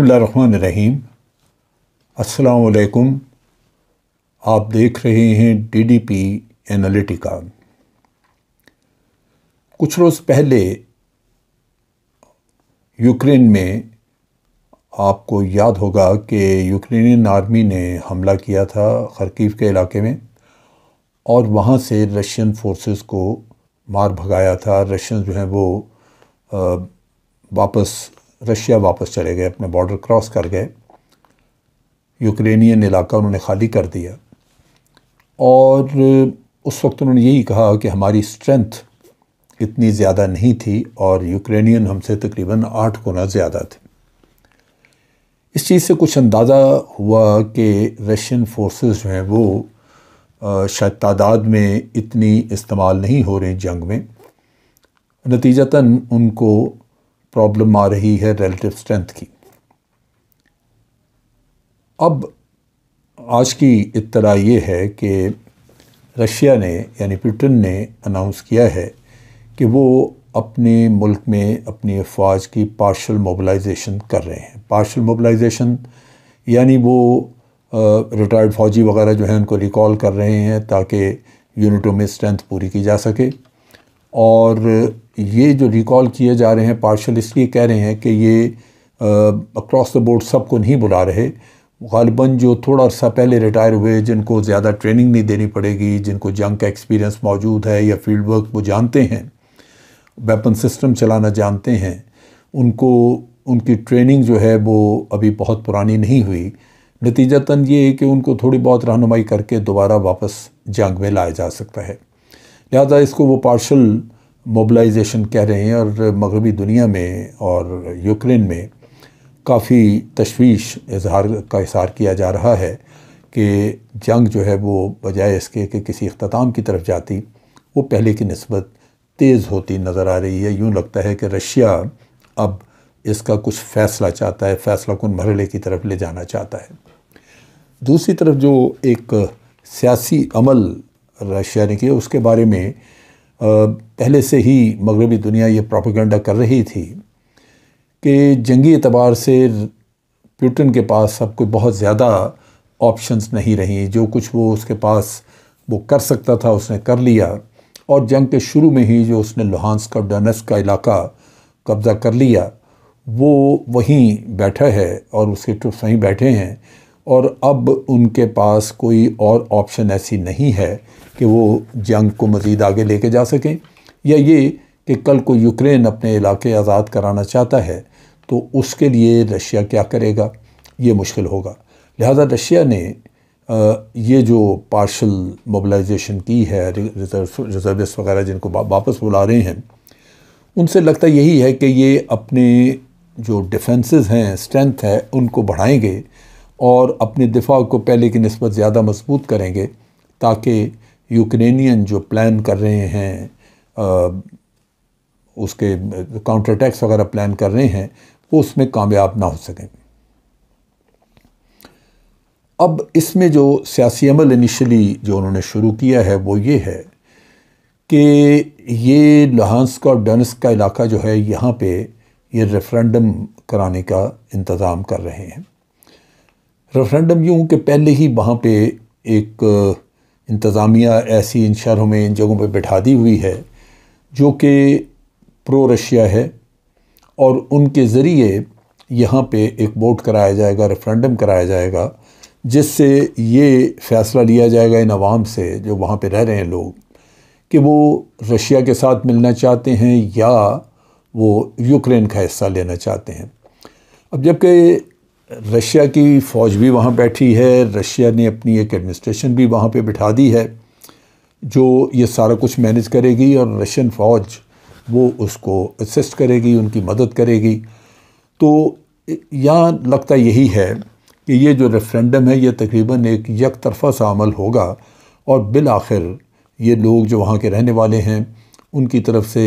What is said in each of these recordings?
बसमीम असलकुम आप देख रहे हैं डीडीपी एनालिटिका कुछ रोज़ पहले यूक्रेन में आपको याद होगा कि यूक्रेनियन आर्मी ने हमला किया था खरकीव के इलाके में और वहाँ से रशियन फोर्सेस को मार भगाया था रशियन जो हैं वो वापस रशिया वापस चले गए अपने बॉर्डर क्रॉस कर गए यूक्रेनियन इलाका उन्होंने खाली कर दिया और उस वक्त उन्होंने यही कहा कि हमारी स्ट्रेंथ इतनी ज़्यादा नहीं थी और यूक्रेनियन हमसे तकरीबन आठ गुना ज़्यादा थे इस चीज़ से कुछ अंदाज़ा हुआ कि रशियन फोर्सेस जो हैं वो शायद तादाद में इतनी इस्तेमाल नहीं हो रही जंग में नतीजतन उनको प्रॉब्लम आ रही है रिलेटिव स्ट्रेंथ की अब आज की इतला ये है कि रशिया ने यानी पुटिन ने अनाउंस किया है कि वो अपने मुल्क में अपनी अफवाज की पार्शल मोबलाइजेशन कर रहे हैं पार्शल मोबलाइजेशन यानी वो रिटायर्ड फ़ौजी वगैरह जो हैं उनको रिकॉल कर रहे हैं ताकि यूनिटों में स्ट्रेंथ पूरी की जा सके और ये जो रिकॉल किए जा रहे हैं पार्शल इसलिए कह रहे हैं कि ये अक्रॉस द बोर्ड सबको नहीं बुला रहे गालबन जो थोड़ा सा पहले रिटायर हुए जिनको ज़्यादा ट्रेनिंग नहीं देनी पड़ेगी जिनको जंग का एक्सपीरियंस मौजूद है या फील्ड वर्क वो जानते हैं वेपन सिस्टम चलाना जानते हैं उनको उनकी ट्रेनिंग जो है वो अभी बहुत पुरानी नहीं हुई नतीजतन ये कि उनको थोड़ी बहुत रहनुमाई करके दोबारा वापस जंग में लाया जा सकता है लिहाजा इसको वो पार्शल मोबलाइजेशन कह रहे हैं और मगरबी दुनिया में और यूक्रेन में काफ़ी तशवीश इजहार का इजहार किया जा रहा है कि जंग जो है वो बजाय इसके कि किसी अख्ताम की तरफ जाती वो पहले की नस्बत तेज़ होती नज़र आ रही है यूँ लगता है कि रशिया अब इसका कुछ फ़ैसला चाहता है फ़ैसला कन मरले की तरफ ले जाना चाहता है दूसरी तरफ जो एक सियासी अमल रशिया ने किया उसके बारे में पहले से ही मगरबी दुनिया ये प्रोपागेंडा कर रही थी कि जंगी एतबार से प्यूटन के पास अब कोई बहुत ज़्यादा ऑप्शंस नहीं रही जो कुछ वो उसके पास वो कर सकता था उसने कर लिया और जंग के शुरू में ही जो उसने लुहानस का डनस का इलाका कब्ज़ा कर लिया वो वहीं बैठा है और उसके ट्रुप्स वहीं बैठे हैं और अब उनके पास कोई और ऑप्शन ऐसी नहीं है कि वो जंग को मज़ीद आगे लेके जा सकें या ये कि कल को यूक्रेन अपने इलाके आज़ाद कराना चाहता है तो उसके लिए रशिया क्या करेगा ये मुश्किल होगा लिहाजा रशिया ने ये जो पार्शल मोबलाइजेशन की है रिजर्व वगैरह जिनको वापस बुला रहे हैं उनसे लगता यही है कि ये अपने जो डिफेंसेस हैं स्ट्रेंथ है उनको बढ़ाएंगे और अपने दिफा को पहले की नस्बत ज़्यादा मजबूत करेंगे ताकि यूक्रेनियन जो प्लान कर रहे हैं आ, उसके काउंटर अटैक्स वगैरह प्लान कर रहे हैं वो उसमें कामयाब ना हो सकें अब इसमें जो सियासी अमल इनिशली जो उन्होंने शुरू किया है वो ये है कि ये लहानस्क और डनस का इलाका जो है यहाँ पे ये रेफरेंडम कराने का इंतज़ाम कर रहे हैं रेफरेंडम यूँ कि पहले ही वहाँ पे एक इंतज़ामिया ऐसी इन शहरों में इन जगहों पे बैठा दी हुई है जो कि प्रो रशिया है और उनके ज़रिए यहाँ पे एक वोट कराया जाएगा रेफरेंडम कराया जाएगा जिससे ये फ़ैसला लिया जाएगा इन आवाम से जो वहाँ पे रह रहे हैं लोग कि वो रशिया के साथ मिलना चाहते हैं या वो यूक्रेन का हिस्सा लेना चाहते हैं अब जबकि रशिया की फ़ौज भी वहाँ बैठी है रशिया ने अपनी एक एडमिनिस्ट्रेशन भी वहाँ पे बिठा दी है जो ये सारा कुछ मैनेज करेगी और रशियन फ़ौज वो उसको असिस्ट करेगी उनकी मदद करेगी तो यहाँ लगता यही है कि ये जो रेफरेंडम है ये तकरीबन एक यक तरफा सा अमल होगा और बिल आखिर ये लोग जो वहाँ के रहने वाले हैं उनकी तरफ से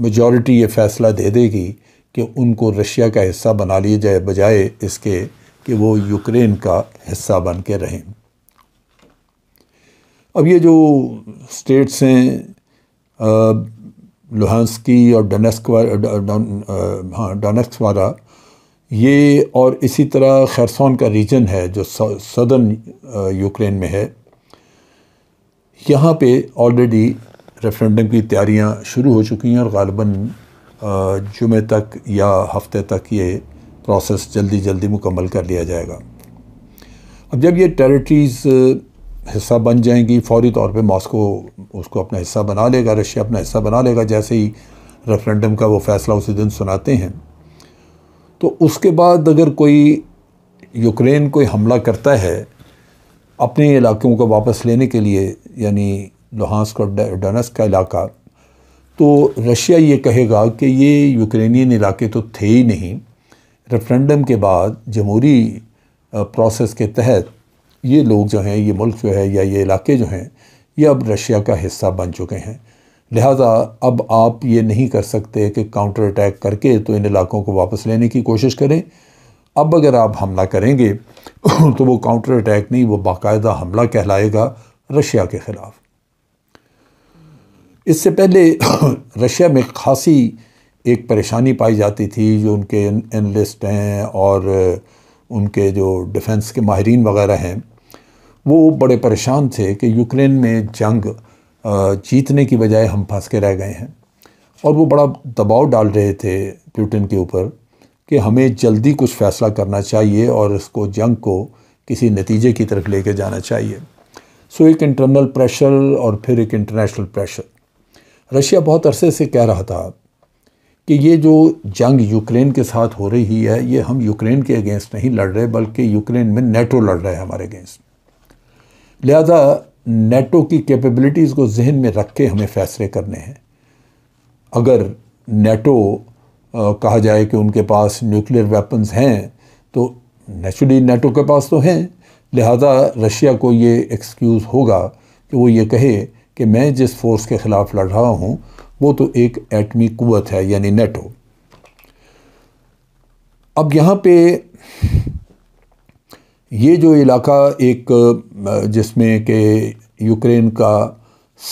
मेजॉरिटी ये फ़ैसला दे देगी कि उनको रशिया का हिस्सा बना लिया जाए बजाय इसके कि वो यूक्रेन का हिस्सा बन के रहें अब ये जो स्टेट्स हैं लुहानस्की और डोनेस्क हाँ डोनेस्क वाला ये और इसी तरह खैरसोन का रीजन है जो सदर्न यूक्रेन में है यहाँ पे ऑलरेडी रेफरेंडम की तैयारियाँ शुरू हो चुकी हैं और गालबन जुमे तक या हफ्ते तक ये प्रोसेस जल्दी जल्दी मुकम्मल कर लिया जाएगा अब जब ये टेरिटरीज़ हिस्सा बन जाएंगी फौरी तौर पे मॉस्को उसको अपना हिस्सा बना लेगा रशिया अपना हिस्सा बना लेगा जैसे ही रेफरेंडम का वो फ़ैसला उसी दिन सुनाते हैं तो उसके बाद अगर कोई यूक्रेन कोई हमला करता है अपने इलाक़ों को वापस लेने के लिए यानी लोहांस और डनस का इलाका तो रशिया ये कहेगा कि ये यूक्रेनियन इलाके तो थे ही नहीं रेफरेंडम के बाद जमहूरी प्रोसेस के तहत ये लोग जो हैं ये मुल्क जो है या ये इलाके जो हैं ये अब रशिया का हिस्सा बन चुके हैं लिहाजा अब आप ये नहीं कर सकते कि काउंटर अटैक करके तो इन इलाकों को वापस लेने की कोशिश करें अब अगर आप हमला करेंगे तो वो काउंटर अटैक नहीं वो बाकायदा हमला कहलाएगा रशिया के ख़िलाफ़ इससे पहले रशिया में खासी एक परेशानी पाई जाती थी जो उनके एनलिस्ट हैं और उनके जो डिफेंस के माहरीन वगैरह हैं वो बड़े परेशान थे कि यूक्रेन में जंग जीतने की बजाय हम फंस के रह गए हैं और वो बड़ा दबाव डाल रहे थे प्यूटिन के ऊपर कि हमें जल्दी कुछ फ़ैसला करना चाहिए और इसको जंग को किसी नतीजे की तरफ लेके जाना चाहिए सो एक इंटरनल प्रेशर और फिर एक इंटरनेशनल प्रेशर रशिया बहुत अरसे से कह रहा था कि ये जो जंग यूक्रेन के साथ हो रही है ये हम यूक्रेन के अगेंस्ट नहीं लड़ रहे बल्कि यूक्रेन में नेटो लड़ रहा है हमारे अगेंस्ट लिहाजा नेटो की कैपेबिलिटीज़ को जहन में रख के हमें फ़ैसले करने हैं अगर नेटो आ, कहा जाए कि उनके पास न्यूक्लियर वेपन्स हैं तो नेचुरली नेटो के पास तो हैं लिहाजा रशिया को ये एक्सक्यूज़ होगा कि वो ये कहे कि मैं जिस फोर्स के ख़िलाफ़ लड़ रहा हूँ वो तो एक एटमी कुत है यानी नेटो अब यहाँ पे ये जो इलाका एक जिसमें कि यूक्रेन का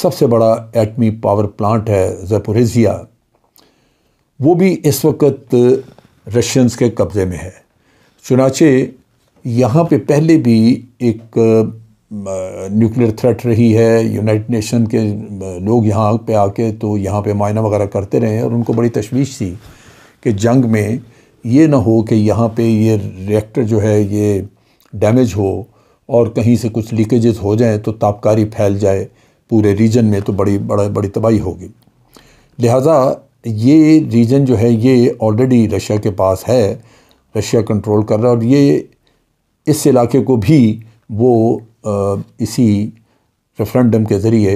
सबसे बड़ा एटमी पावर प्लांट है जेपोरेजिया वो भी इस वक्त रशियंस के कब्ज़े में है चुनाचे यहाँ पे पहले भी एक न्यूक्लियर थ्रेट रही है यूनाइटेड नेशन के लोग यहाँ पे आके तो यहाँ पे मायना वगैरह करते रहे और उनको बड़ी तशवीश थी कि जंग में ये ना हो कि यहाँ पे ये रिएक्टर जो है ये डैमेज हो और कहीं से कुछ लीकेजेस हो जाएं तो तापकारी फैल जाए पूरे रीजन में तो बड़ी बड़ा बड़ी तबाही होगी लिहाजा ये रीजन जो है ये ऑलरेडी रशिया के पास है रशिया कंट्रोल कर रहा है और ये इस इलाके को भी वो इसी रेफरेंडम के ज़रिए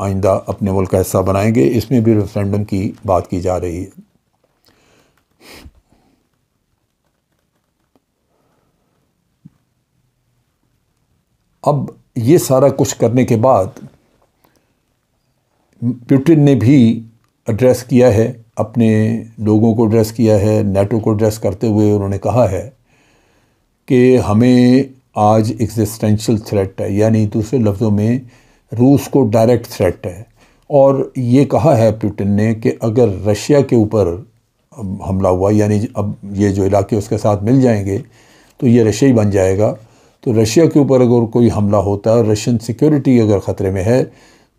आइंदा अपने मुल्क का हिस्सा बनाएंगे इसमें भी रेफरेंडम की बात की जा रही है अब ये सारा कुछ करने के बाद पुटिन ने भी एड्रेस किया है अपने लोगों को एड्रेस किया है नेटो को एड्रेस करते हुए उन्होंने कहा है कि हमें आज एग्जिस्टेंशियल थ्रेट है यानी दूसरे लफ्ज़ों में रूस को डायरेक्ट थ्रेट है और ये कहा है पुटिन ने कि अगर रशिया के ऊपर हमला हुआ यानी अब ये जो इलाके उसके साथ मिल जाएंगे तो ये रशिया ही बन जाएगा तो रशिया के ऊपर अगर कोई हमला होता है रशियन सिक्योरिटी अगर ख़तरे में है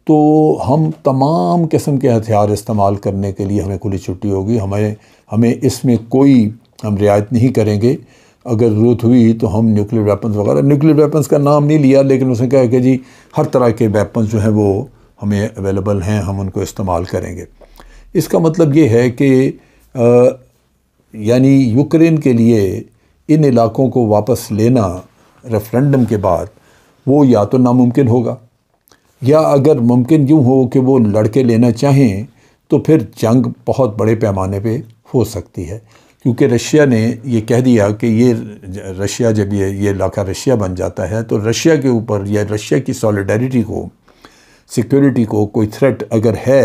तो हम तमाम किस्म के हथियार इस्तेमाल करने के लिए हमें खुली छुट्टी होगी हमें हमें इसमें कोई हम रियायत नहीं करेंगे अगर ज़रूरत हुई तो हम न्यूक्लियर वेपन्स वगैरह न्यूक्लियर वेपन्स का नाम नहीं लिया लेकिन उसने कहा कि जी हर तरह के वेपन्स जो हैं वो हमें अवेलेबल हैं हम उनको इस्तेमाल करेंगे इसका मतलब ये है कि यानी यूक्रेन के लिए इन इलाकों को वापस लेना रेफरेंडम के बाद वो या तो नामुमकिन होगा या अगर मुमकिन यूँ हो कि वो लड़के लेना चाहें तो फिर जंग बहुत बड़े पैमाने पे हो सकती है क्योंकि रशिया ने ये कह दिया कि ये रशिया जब ये ये इलाका रशिया बन जाता है तो रशिया के ऊपर या रशिया की सॉलिडारिटी को सिक्योरिटी को कोई थ्रेट अगर है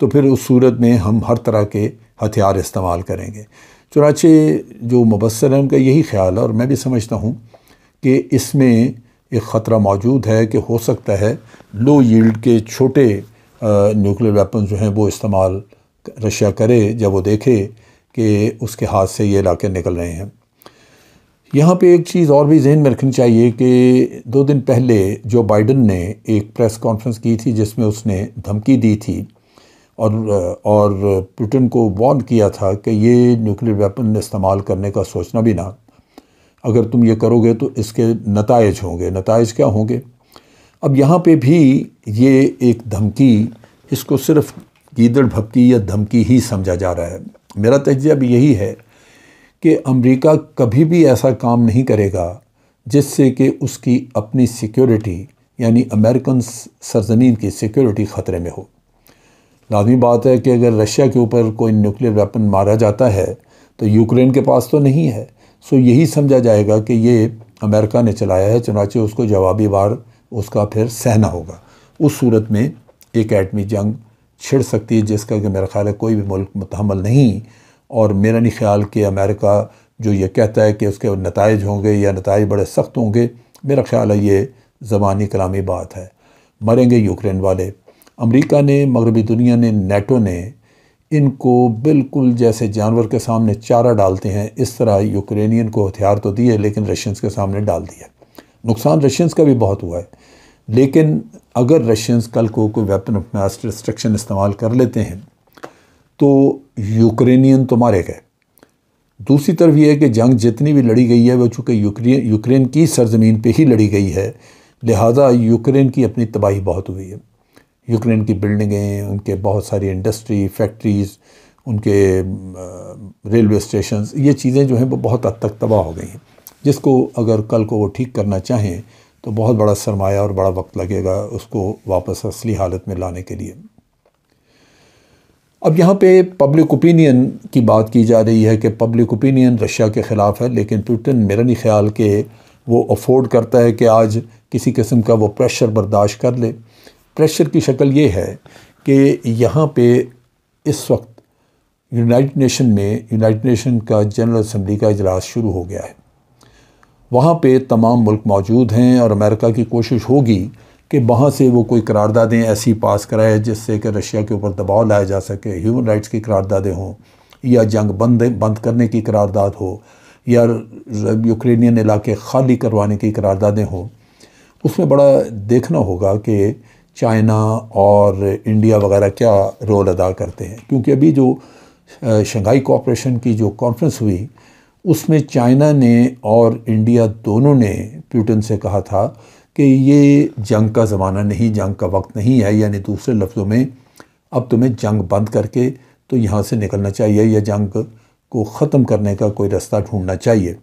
तो फिर उस सूरत में हम हर तरह के हथियार इस्तेमाल करेंगे चुनाचे जो मुबसर है उनका यही ख्याल है और मैं भी समझता हूँ कि इसमें एक ख़तरा मौजूद है कि हो सकता है लो यील्ड के छोटे न्यूक्लियर वेपन जो हैं वो इस्तेमाल रशिया करे जब वो देखे कि उसके हाथ से ये इलाके निकल रहे हैं यहाँ पे एक चीज़ और भी जहन में रखनी चाहिए कि दो दिन पहले जो बाइडन ने एक प्रेस कॉन्फ्रेंस की थी जिसमें उसने धमकी दी थी और और पुटिन को वार्न किया था कि ये न्यूक्लियर वेपन इस्तेमाल करने का सोचना भी ना अगर तुम ये करोगे तो इसके नतज होंगे नतज क्या होंगे अब यहाँ पे भी ये एक धमकी इसको सिर्फ गीदड़ भपकी या धमकी ही समझा जा रहा है मेरा तजिया भी यही है कि अमेरिका कभी भी ऐसा काम नहीं करेगा जिससे कि उसकी अपनी सिक्योरिटी यानी अमेरिकन सरजमीन की सिक्योरिटी ख़तरे में हो लाजमी बात है कि अगर रशिया के ऊपर कोई न्यूक्लियर वेपन मारा जाता है तो यूक्रेन के पास तो नहीं है सो यही समझा जाएगा कि ये अमेरिका ने चलाया है चुनाचे उसको जवाबी वार उसका फिर सहना होगा उस सूरत में एक एटमी जंग छिड़ सकती है जिसका कि मेरा ख्याल है कोई भी मुल्क मतहमल नहीं और मेरा नहीं ख्याल कि अमेरिका जो ये कहता है कि उसके नतज होंगे या नतज बड़े सख्त होंगे मेरा ख्याल है ये ज़बानी कलामी बात है मरेंगे यूक्रेन वाले अमरीका ने मगरबी दुनिया ने नेटो ने इनको बिल्कुल जैसे जानवर के सामने चारा डालते हैं इस तरह यूक्रेनियन को हथियार तो दिए लेकिन रशियंस के सामने डाल दिया नुकसान रशियंस का भी बहुत हुआ है लेकिन अगर रशियंस कल को कोई वेपन ऑफ मास डिस्ट्रक्शन इस्तेमाल कर लेते हैं तो यूक्रेनियन तो मारे गए दूसरी तरफ यह है कि जंग जितनी भी लड़ी गई है वह चूँकि यूक्रेन की सरजमीन पर ही लड़ी गई है लिहाजा यूक्रेन की अपनी तबाही बहुत हुई है यूक्रेन की बिल्डिंगें उनके बहुत सारी इंडस्ट्री फैक्ट्रीज़ उनके रेलवे स्टेशन ये चीज़ें जो हैं वो बहुत हद तक तबाह हो गई हैं जिसको अगर कल को वो ठीक करना चाहें तो बहुत बड़ा सरमाया और बड़ा वक्त लगेगा उसको वापस असली हालत में लाने के लिए अब यहाँ पे पब्लिक ओपिनियन की बात की जा रही है कि पब्लिक ओपिनियन रशिया के ख़िलाफ़ है लेकिन पुटिन मेरा नहीं ख्याल कि वो अफोर्ड करता है कि आज किसी किस्म का वो प्रेशर बर्दाश्त कर ले प्रेशर की शक्ल ये है कि यहाँ पे इस वक्त यूनाइटेड नेशन में यूनाइटेड नेशन का जनरल असम्बली का इजलास शुरू हो गया है वहाँ पे तमाम मुल्क मौजूद हैं और अमेरिका की कोशिश होगी कि वहाँ से वो कोई करारदादें ऐसी पास कराए जिससे कि रशिया के ऊपर दबाव लाया जा सके ह्यूमन राइट्स की करारदादें हों या जंग बंद बंद करने की करारदाद हो या यूक्रेनियन इलाके खाली करवाने की करारदादें हों उसमें बड़ा देखना होगा कि चाइना और इंडिया वगैरह क्या रोल अदा करते हैं क्योंकि अभी जो शंघाई कॉपरेशन की जो कॉन्फ्रेंस हुई उसमें चाइना ने और इंडिया दोनों ने प्यूटन से कहा था कि ये जंग का ज़माना नहीं जंग का वक्त नहीं है यानी दूसरे लफ्ज़ों में अब तुम्हें जंग बंद करके तो यहाँ से निकलना चाहिए या जंग को ख़त्म करने का कोई रास्ता ढूंढना चाहिए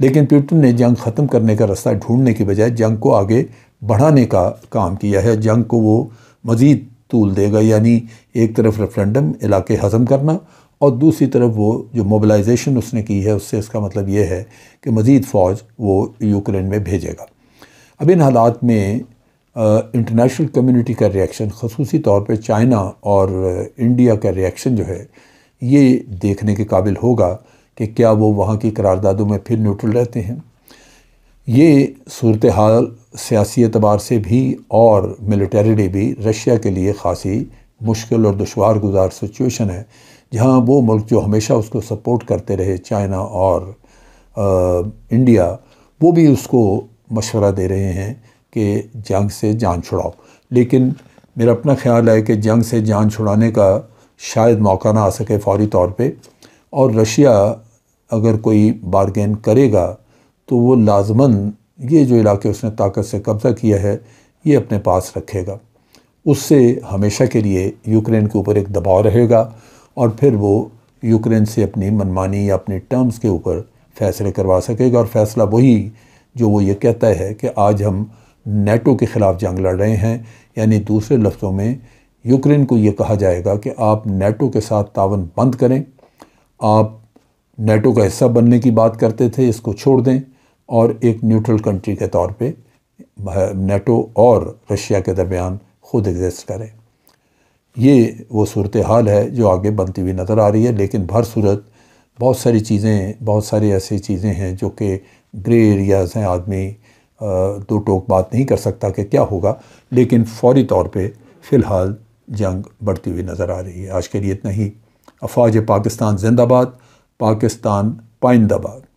लेकिन प्यूटन ने जंग ख़त्म करने का रास्ता ढूंढने के बजाय जंग को आगे बढ़ाने का काम किया है जंग को वो मज़ीद तूल देगा यानी एक तरफ रेफरेंडम इलाके हज़म करना और दूसरी तरफ वो जो मोबिलाइजेशन उसने की है उससे इसका मतलब ये है कि मज़ीद फ़ौज वो यूक्रेन में भेजेगा अब इन हालात में इंटरनेशनल कम्युनिटी का रिएक्शन खसूसी तौर पर चाइना और इंडिया का रिएक्शन जो है ये देखने के काबिल होगा कि क्या वो वहाँ की करारदादों में फिर न्यूट्रल रहते हैं ये सूरत हाल सियासी अतबार से भी और मिलटरीली भी रशिया के लिए ख़ासी मुश्किल और दुशवार गुजार सिचुएशन है जहाँ वो मुल्क जो हमेशा उसको सपोर्ट करते रहे चाइना और आ, इंडिया वो भी उसको मशवरा दे रहे हैं कि जंग से जान छुड़ाओ लेकिन मेरा अपना ख्याल है कि जंग से जान छुड़ाने का शायद मौका ना आ सके फौरी तौर पे और रशिया अगर कोई बारगेन करेगा तो वो लाजमन ये जो इलाके उसने ताकत से कब्ज़ा किया है ये अपने पास रखेगा उससे हमेशा के लिए यूक्रेन के ऊपर एक दबाव रहेगा और फिर वो यूक्रेन से अपनी मनमानी या अपने टर्म्स के ऊपर फैसले करवा सकेगा और फैसला वही जो वो ये कहता है कि आज हम नेटो के ख़िलाफ़ जंग लड़ रहे हैं यानी दूसरे लफ्ज़ों में यूक्रेन को ये कहा जाएगा कि आप नेटो के साथ तावन बंद करें आप नेटो का हिस्सा बनने की बात करते थे इसको छोड़ दें और एक न्यूट्रल कंट्री के तौर पे नेटो और रशिया के दरमियान खुद एग्जिस्ट करें ये वो सूरत हाल है जो आगे बनती हुई नज़र आ रही है लेकिन भर सूरत बहुत सारी चीज़ें बहुत सारी ऐसी चीज़ें हैं जो कि ग्रे एरियाज़ हैं आदमी दो टोक बात नहीं कर सकता कि क्या होगा लेकिन फौरी तौर पे फ़िलहाल जंग बढ़ती हुई नज़र आ रही है आज के लिए इतना ही अफवाज पाकिस्तान जिंदाबाद पाकिस्तान पाइंदाबाद